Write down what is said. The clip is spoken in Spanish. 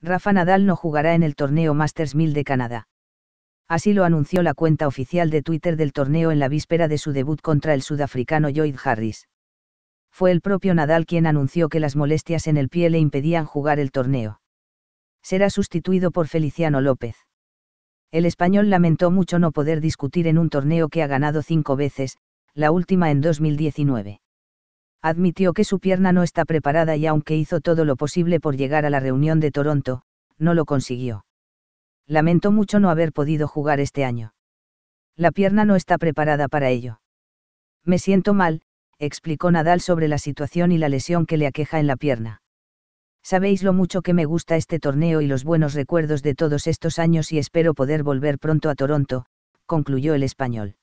Rafa Nadal no jugará en el torneo Masters 1000 de Canadá. Así lo anunció la cuenta oficial de Twitter del torneo en la víspera de su debut contra el sudafricano Lloyd Harris. Fue el propio Nadal quien anunció que las molestias en el pie le impedían jugar el torneo. Será sustituido por Feliciano López. El español lamentó mucho no poder discutir en un torneo que ha ganado cinco veces, la última en 2019 admitió que su pierna no está preparada y aunque hizo todo lo posible por llegar a la reunión de Toronto, no lo consiguió. Lamento mucho no haber podido jugar este año. La pierna no está preparada para ello. Me siento mal, explicó Nadal sobre la situación y la lesión que le aqueja en la pierna. Sabéis lo mucho que me gusta este torneo y los buenos recuerdos de todos estos años y espero poder volver pronto a Toronto, concluyó el español.